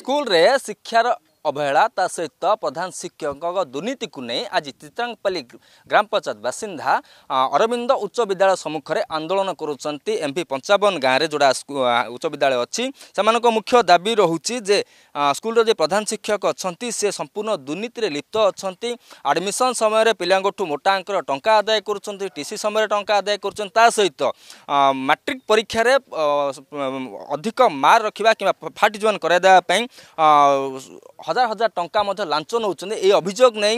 ସ୍କୁଲରେ ଶିକ୍ଷାର ଅବହେଳା ତା ସହିତ ପ୍ରଧାନ ଶିକ୍ଷକଙ୍କ ଦୁର୍ନୀତିକୁ ନେଇ ଆଜି ଚିତ୍ରାଙ୍ଗପାଲି ଗ୍ରାମ ପଞ୍ଚାୟତ ବାସିନ୍ଦା ଅରବିନ୍ଦ ଉଚ୍ଚ ବିଦ୍ୟାଳୟ ସମ୍ମୁଖରେ ଆନ୍ଦୋଳନ କରୁଛନ୍ତି ଏମ୍ ପି ପଞ୍ଚାବନ ଗାଁରେ ଯେଉଁଟା ଉଚ୍ଚ ବିଦ୍ୟାଳୟ ଅଛି ସେମାନଙ୍କ ମୁଖ୍ୟ ଦାବି ରହୁଛି ଯେ ସ୍କୁଲର ଯେ ପ୍ରଧାନ ଶିକ୍ଷକ ଅଛନ୍ତି ସେ ସମ୍ପୂର୍ଣ୍ଣ ଦୁର୍ନୀତିରେ ଲିପ୍ତ ଅଛନ୍ତି ଆଡ଼ମିସନ୍ ସମୟରେ ପିଲାଙ୍କଠୁ ମୋଟା ଅଙ୍କର ଟଙ୍କା ଆଦାୟ କରୁଛନ୍ତି ଟି ସି ସମୟରେ ଟଙ୍କା ଆଦାୟ କରୁଛନ୍ତି ତା ସହିତ ମାଟ୍ରିକ୍ ପରୀକ୍ଷାରେ ଅଧିକ ମାର୍କ ରଖିବା କିମ୍ବା ଫାଟ ଜୁଆନ୍ କରାଇଦେବା ପାଇଁ হাজার হাজার টঙ্কা মধ্যে লাঞ্চ নেওয়া এই অভিযোগ নেই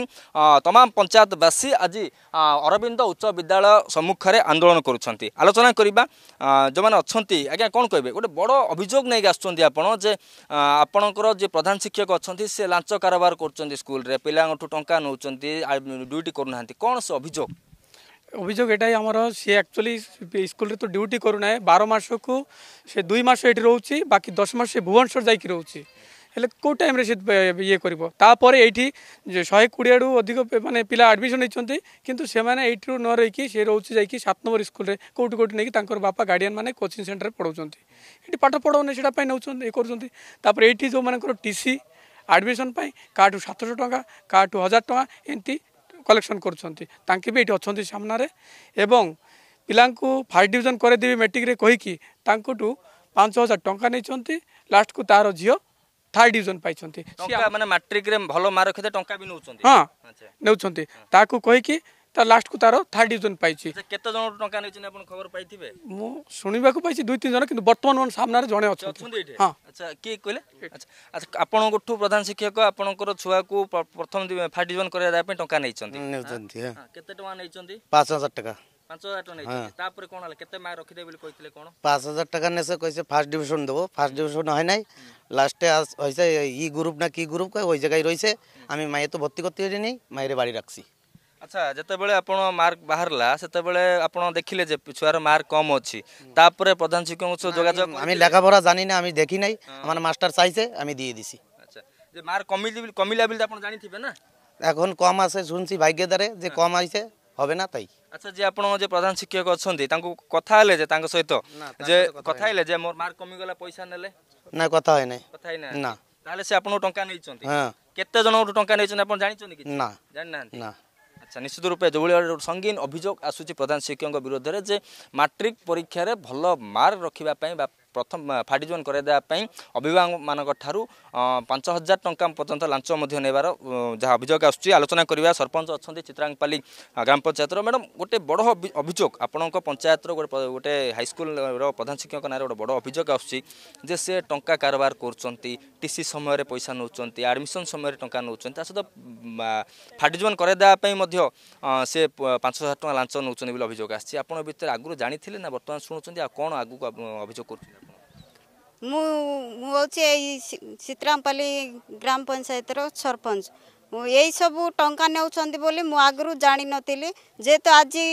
তমাম পঞ্চায়েতবাসী আজ অরবিন্দ উচ্চ বিদ্যালয় সম্মুখে আন্দোলন করছেন আলোচনা করা যে অজ্ঞা আজ্ঞা কম কে গোটে বড় অভিযোগ নেই আসছেন আপনার যে আপনার যে প্রধান শিক্ষক অনেক সে লাঞ্চ কারবার করছেন স্কুলরে পিলাঠু টঙ্কা নেছেন ডিউটি করু না কম সে অভিযোগ অভিযোগ এটাই আমার সে একচুয়ালি স্কুলের তো ডিউটি করু না বার মাসকু সে দুই মাস এটি রয়েছে বাকি দশ মাস সে ভুবনেশ্বর যাই রয়েছে ହେଲେ କେଉଁ ଟାଇମ୍ରେ ସେ ଇଏ କରିବ ତାପରେ ଏଇଠି ଶହେ କୋଡ଼ିଏରୁ ଅଧିକ ମାନେ ପିଲା ଆଡ଼ମିସନ୍ ହେଇଛନ୍ତି କିନ୍ତୁ ସେମାନେ ଏଇଠିରୁ ନ ରହିକି ସେ ରହୁଛି ଯାଇକି ସାତ ନମ୍ବର ସ୍କୁଲରେ କେଉଁଠି କେଉଁଠି ନେଇକି ତାଙ୍କର ବାପା ଗାର୍ଡ଼ିଆନ୍ ମାନେ କୋଚିଂ ସେଣ୍ଟର୍ରେ ପଢ଼ାଉଛନ୍ତି ଏଠି ପାଠ ପଢ଼ାଉନି ସେଇଟା ପାଇଁ ନେଉଛନ୍ତି ଇଏ କରୁଛନ୍ତି ତାପରେ ଏଇଠି ଯେଉଁମାନଙ୍କର ଟି ସି ଆଡ଼ମିସନ୍ ପାଇଁ କାହାଠୁ ସାତଶହ ଟଙ୍କା କାହାଠୁ ହଜାର ଟଙ୍କା ଏମିତି କଲେକ୍ସନ୍ କରୁଛନ୍ତି ତାଙ୍କେ ବି ଏଇଠି ଅଛନ୍ତି ସାମ୍ନାରେ ଏବଂ ପିଲାଙ୍କୁ ଫାଷ୍ଟ ଡିଭିଜନ୍ କରେଇଦେବି ମେଟ୍ରିକ୍ରେ କହିକି ତାଙ୍କଠୁ ପାଞ୍ଚ ହଜାର ଟଙ୍କା ନେଇଛନ୍ତି ଲାଷ୍ଟକୁ ତା'ର ଝିଅ থার্ড ডিভিজন পাইছন্তি মানে ম্যাট্রিকরে ভালো মার্ক হেতে টঙ্কা বি নউছন্তি হ্যাঁ নউছন্তি তাকু কইকি ତା ଲାଷ୍ଟକୁ ତାର ଥାର୍ଡ଼ ଡିଭିଜନ ପାଇଛି କେତେ ଜଣ ଟଙ୍କା ନେଇଛନ୍ତି ଆପଣ ଖବର ପାଇଥିବେ ମୁଁ ଶୁଣିବାକୁ ପାଇଛି ଦୁଇ ତିନି ଜଣ କିନ୍ତୁ ବର୍ତ୍ତମାନ ସାମ୍ନାରେ ଜଣେ ଅଛନ୍ତି ହଁ ଆଚ୍ଛା କିଏ କହିଲେ ଆଚ୍ଛା ଆପଣଙ୍କଠୁ ପ୍ରଧାନ ଶିକ୍ଷକ ଆପଣଙ୍କର ଛୁଆକୁ ପ୍ରଥମ ଫାର୍ଷ୍ଟ ଡିଭିଜନ କରିବା ପାଇଁ ଟଙ୍କା ନେଇଛନ୍ତି ନେଉଛନ୍ତି କେତେ ଟଙ୍କା ନେଇଛନ୍ତି ପାଞ୍ଚ ହଜାର ଟଙ୍କା ପାଞ୍ଚ ହଜାର ଟଙ୍କା ନେଇଛନ୍ତି ତାପରେ କ'ଣ ହେଲା କେତେ ମାର୍କ ରଖିଦେବେ ବୋଲି କହିଥିଲେ କ'ଣ ପାଞ୍ଚ ହଜାର ଟଙ୍କା ନେସେ ফার্স্ট ডিভিশন দেবো ফার্স্ট ডিভিশন হয় নাই লাস্টে হয়েছে ই গ্রুপ না কি গ্রুপ ওই জায়গায় রয়েছে আমি মায়ে তো ভর্তি করতে পারিনি মায়ের বাড়ি রাখছি আচ্ছা যেতবে আপনার মার্ক বাহারা সেতবে আপনার দেখলে যে ছুয়ার মার্ক কম অপরে প্রধান শিক্ষক যোগাযোগ আমি লেখাপড়া জানি না আমি দেখি নাই আমার মাস্টার চাইছে আমি দিয়ে দিছি আচ্ছা যে মার্ক কমিলি কমিলা বলে আপনার জানি না এখন কম আছে শুনছি ভাগ্যে দ্বারে যে কম আছে হবে না তাই আচ্ছা যে আপনার যে প্রধান শিক্ষক অনেক তাঁকু কথা হলে যে তাঁর সহিত যে কথা হলে যে মোর মার্ক কমিগলা পয়সা নেলে না কথা হয় না কথা হয় না না তাহলে সে আপনার টাকা নেইছেন হ্যাঁ কেতে জনকঠু টাকা নেইছেন আপনি জানিছেন কি না জানি না না আচ্ছা নিশ্চিত রূপে যেভাবে সঙ্গীন অভিযোগ আসুচি প্রধান শিক্ষক বিরুদ্ধে যে মাট্রিক পরীক্ষার ভাল মার্ক রক্ষা ପ୍ରଥମ ଫାଡ଼ି ଜୋନ୍ କରାଇଦେବା ପାଇଁ ଅଭିଭାବକମାନଙ୍କ ଠାରୁ ପାଞ୍ଚ ହଜାର ଟଙ୍କା ପର୍ଯ୍ୟନ୍ତ ଲାଞ୍ଚ ମଧ୍ୟ ନେବାର ଯାହା ଅଭିଯୋଗ ଆସୁଛି ଆଲୋଚନା କରିବା ସରପଞ୍ଚ ଅଛନ୍ତି ଚିତ୍ରାଙ୍ଗପାଲି ଗ୍ରାମ ପଞ୍ଚାୟତର ମ୍ୟାଡ଼ାମ୍ ଗୋଟେ ବଡ଼ ଅଭିଯୋଗ ଆପଣଙ୍କ ପଞ୍ଚାୟତର ଗୋଟେ ଗୋଟେ ହାଇସ୍କୁଲର ପ୍ରଧାନ ଶିକ୍ଷକଙ୍କ ନାଁରେ ଗୋଟେ ବଡ଼ ଅଭିଯୋଗ ଆସୁଛି ଯେ ସେ ଟଙ୍କା କାରବାର କରୁଛନ୍ତି ଟିସି ସମୟରେ ପଇସା ନେଉଛନ୍ତି ଆଡ଼ମିସନ୍ ସମୟରେ ଟଙ୍କା ନେଉଛନ୍ତି ତା ସହିତ ଫାଡ଼ିଜମାନ କରାଇଦେବା ପାଇଁ ମଧ୍ୟ ସେ ପାଞ୍ଚ ହଜାର ଟଙ୍କା ଲାଞ୍ଚ ନେଉଛନ୍ତି ବୋଲି ଅଭିଯୋଗ ଆସିଛି ଆପଣ ଭିତରେ ଆଗରୁ ଜାଣିଥିଲେ ନା ବର୍ତ୍ତମାନ ଶୁଣୁଛନ୍ତି ଆଉ କ'ଣ ଆଗକୁ ଅଭିଯୋଗ କରୁଛନ୍ତି ମୁଁ ହେଉଛି ଏଇ ସୀତରାମପାଲି ଗ୍ରାମ ପଞ୍ଚାୟତର ସରପଞ୍ଚ ଏଇସବୁ ଟଙ୍କା ନେଉଛନ୍ତି ବୋଲି ମୁଁ ଆଗରୁ ଜାଣିନଥିଲି ଯେହେତୁ ଆଜି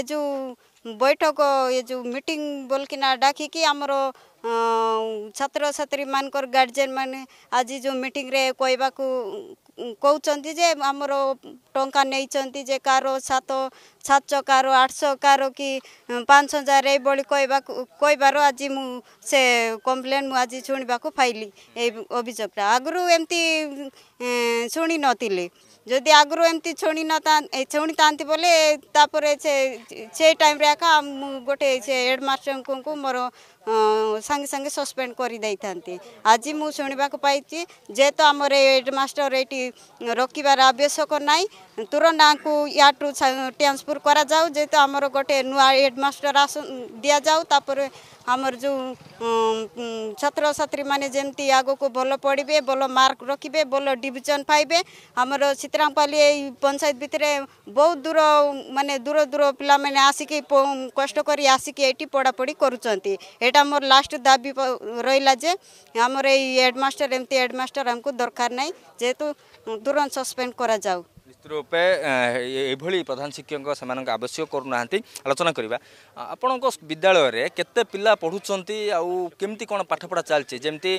ଏ ଯେଉଁ ବୈଠକ ଏ ଯେଉଁ ମିଟିଂ ବୋଲିକିନା ଡାକିକି ଆମର ଛାତ୍ରଛାତ୍ରୀମାନଙ୍କର ଗାର୍ଜିଆନ୍ମାନେ ଆଜି ଯେଉଁ ମିଟିଂରେ କହିବାକୁ କହୁଛନ୍ତି ଯେ ଆମର ଟଙ୍କା ନେଇଛନ୍ତି ଯେ କାହାର ସାତ ସାତଶହ କାହାର ଆଠଶହ କାହାର କି ପାଞ୍ଚ ହଜାର ଏଇଭଳି କହିବାକୁ କହିବାରୁ ଆଜି ମୁଁ ସେ କମ୍ପ୍ଲେନ୍ ମୁଁ ଆଜି ଶୁଣିବାକୁ ପାଇଲି ଏଇ ଅଭିଯୋଗଟା ଆଗରୁ ଏମିତି ଶୁଣି ଯଦି ଆଗରୁ ଏମିତି ଛୁଣି ଶୁଣି ଶୁଣିଥାନ୍ତି ବୋଲେ ତାପରେ ସେ ସେଇ ଟାଇମ୍ରେ ଏକା ମୁଁ ଗୋଟେ ସେ ହେଡ଼ମାଷ୍ଟରଙ୍କୁ ମୋର ସାଙ୍ଗେ ସାଙ୍ଗେ ସସ୍ପେଣ୍ଡ କରିଦେଇଥାନ୍ତି ଆଜି ମୁଁ ଶୁଣିବାକୁ ପାଇଛି ଯେହେତୁ ଆମର ହେଡ଼ ମାଷ୍ଟର ଏଠି ରଖିବାର ଆବଶ୍ୟକ ନାହିଁ ତୁରନ୍ତାଙ୍କୁ ୟାଠୁ ଟ୍ରାନ୍ସଫର କରାଯାଉ ଯେହେତୁ ଆମର ଗୋଟେ ନୂଆ ହେଡ଼ ମାଷ୍ଟର ଆସ ଦିଆଯାଉ ତାପରେ ଆମର ଯେଉଁ ଛାତ୍ରଛାତ୍ରୀମାନେ ଯେମିତି ଆଗକୁ ଭଲ ପଢ଼ିବେ ଭଲ ମାର୍କ ରଖିବେ ଭଲ ଡିଭିଜନ୍ ପାଇବେ ଆମର ସୀତାରାମପାଲି ଏଇ ପଞ୍ଚାୟତ ଭିତରେ ବହୁତ ଦୂର ମାନେ ଦୂର ଦୂର ପିଲାମାନେ ଆସିକି କଷ୍ଟ କରି ଆସିକି ଏଠି ପଢ଼ାପଢ଼ି କରୁଛନ୍ତି ଏଇଟା ମୋର ଲାଷ୍ଟ ଦାବି ରହିଲା ଯେ ଆମର ଏଇ ହେଡ଼ମାଷ୍ଟର ଏମିତି ହେଡ଼ମାଷ୍ଟର ଆମକୁ ଦରକାର ନାହିଁ ଯେହେତୁ ତୁରନ୍ତ ସସ୍ପେଣ୍ଡ କରାଯାଉ ରୂପେ ଏଭଳି ପ୍ରଧାନ ଶିକ୍ଷକ ସେମାନଙ୍କ ଆବଶ୍ୟକ କରୁନାହାନ୍ତି ଆଲୋଚନା କରିବା ଆପଣଙ୍କ ବିଦ୍ୟାଳୟରେ କେତେ ପିଲା ପଢ଼ୁଛନ୍ତି ଆଉ କେମିତି କ'ଣ ପାଠପଢ଼ା ଚାଲିଛି ଯେମିତି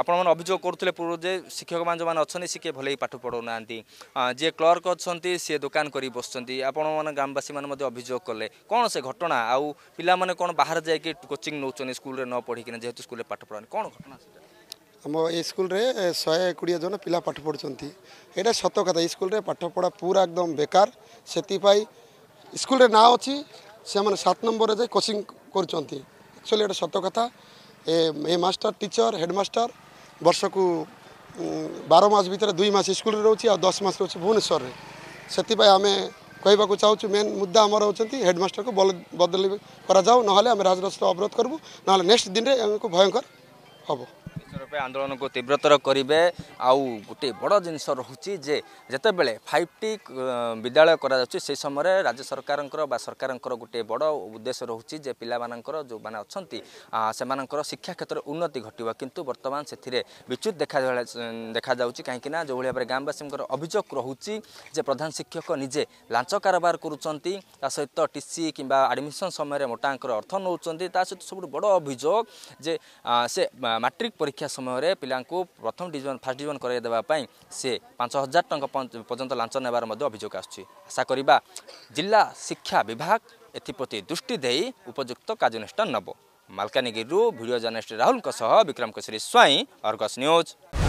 ଆପଣମାନେ ଅଭିଯୋଗ କରୁଥିଲେ ପୂର୍ବରୁ ଯେ ଶିକ୍ଷକମାନେ ଯେଉଁମାନେ ଅଛନ୍ତି ସେ କିଏ ଭଲ ପାଠ ପଢ଼ାଉନାହାନ୍ତି ଯିଏ କ୍ଲର୍କ ଅଛନ୍ତି ସିଏ ଦୋକାନ କରି ବସୁଛନ୍ତି ଆପଣମାନେ ଗ୍ରାମବାସୀମାନେ ମଧ୍ୟ ଅଭିଯୋଗ କଲେ କ'ଣ ସେ ଘଟଣା ଆଉ ପିଲାମାନେ କ'ଣ ବାହାରେ ଯାଇକି କୋଚିଂ ନେଉଛନ୍ତି ସ୍କୁଲରେ ନ ପଢ଼ିକିନା ଯେହେତୁ ସ୍କୁଲରେ ପାଠ ପଢ଼ାନ୍ତି କ'ଣ ଘଟଣା ସେଇଟା ଆମ ଏ ସ୍କୁଲରେ ଶହେ କୋଡ଼ିଏ ଜଣ ପିଲା ପାଠ ପଢ଼ୁଛନ୍ତି ଏଇଟା ସତ କଥା ଏ ସ୍କୁଲରେ ପାଠପଢ଼ା ପୁରା ଏକଦମ ବେକାର ସେଥିପାଇଁ ସ୍କୁଲରେ ନାଁ ଅଛି ସେମାନେ ସାତ ନମ୍ବରରେ ଯାଇ କୋଚିଂ କରୁଛନ୍ତି ଆକ୍ଚୁଆଲି ଏଇଟା ସତ କଥା ଏ ଏ ମାଷ୍ଟର ଟିଚର ହେଡ଼ମାଷ୍ଟର ବର୍ଷକୁ ବାର ମାସ ଭିତରେ ଦୁଇ ମାସ ସ୍କୁଲରେ ରହୁଛି ଆଉ ଦଶ ମାସ ରହୁଛି ଭୁବନେଶ୍ୱରରେ ସେଥିପାଇଁ ଆମେ କହିବାକୁ ଚାହୁଁଛୁ ମେନ୍ ମୁଦ୍ଦା ଆମର ହେଉଛନ୍ତି ହେଡ଼ମାଷ୍ଟରକୁ ବଦଳି କରାଯାଉ ନହେଲେ ଆମେ ରାଜରାସ୍ତା ଅବରୋଧ କରିବୁ ନହେଲେ ନେକ୍ସଟ ଦିନରେ ଆମକୁ ଭୟଙ୍କର ହେବ ରୂପେ ଆନ୍ଦୋଳନକୁ ତୀବ୍ରତର କରିବେ ଆଉ ଗୋଟିଏ ବଡ଼ ଜିନିଷ ରହୁଛି ଯେ ଯେତେବେଳେ ଫାଇଭ୍ ଟି ବିଦ୍ୟାଳୟ କରାଯାଉଛି ସେହି ସମୟରେ ରାଜ୍ୟ ସରକାରଙ୍କର ବା ସରକାରଙ୍କର ଗୋଟିଏ ବଡ଼ ଉଦ୍ଦେଶ୍ୟ ରହୁଛି ଯେ ପିଲାମାନଙ୍କର ଯେଉଁମାନେ ଅଛନ୍ତି ସେମାନଙ୍କର ଶିକ୍ଷା କ୍ଷେତ୍ରରେ ଉନ୍ନତି ଘଟିବ କିନ୍ତୁ ବର୍ତ୍ତମାନ ସେଥିରେ ବିଚ୍ୟୁତ ଦେଖା ଦେଖାଯାଉଛି କାହିଁକିନା ଯେଉଁଭଳି ଭାବରେ ଗାଁବାସୀଙ୍କର ଅଭିଯୋଗ ରହୁଛି ଯେ ପ୍ରଧାନ ଶିକ୍ଷକ ନିଜେ ଲାଞ୍ଚ କାରବାର କରୁଛନ୍ତି ତା ସହିତ ଟି ସି କିମ୍ବା ଆଡ଼ମିସନ୍ ସମୟରେ ମୋଟାଙ୍କର ଅର୍ଥ ନେଉଛନ୍ତି ତା ସହିତ ସବୁଠୁ ବଡ଼ ଅଭିଯୋଗ ଯେ ସେ ମାଟ୍ରିକ୍ ପରୀକ୍ଷା ସମୟରେ ପିଲାଙ୍କୁ ପ୍ରଥମ ଡିଭିଜନ୍ ଫାର୍ଷ୍ଟ କରାଇ ଦେବା ପାଇଁ ସେ ପାଞ୍ଚ ହଜାର ଟଙ୍କା ପର୍ଯ୍ୟନ୍ତ ଲାଞ୍ଚ ନେବାର ମଧ୍ୟ ଅଭିଯୋଗ ଆସୁଛି ଆଶା କରିବା ଜିଲ୍ଲା ଶିକ୍ଷା ବିଭାଗ ଏଥିପ୍ରତି ଦୃଷ୍ଟି ଦେଇ ଉପଯୁକ୍ତ କାର୍ଯ୍ୟାନୁଷ୍ଠାନ ନେବ ମାଲକାନଗିରିରୁ ଭିଡ଼ିଓ ଜର୍ଣ୍ଣାଲିଷ୍ଟ ରାହୁଲଙ୍କ ସହ ବିକ୍ରମ କେଶରୀ ସ୍ୱାଇଁ ଅର୍ଗସ୍ ନ୍ୟୁଜ୍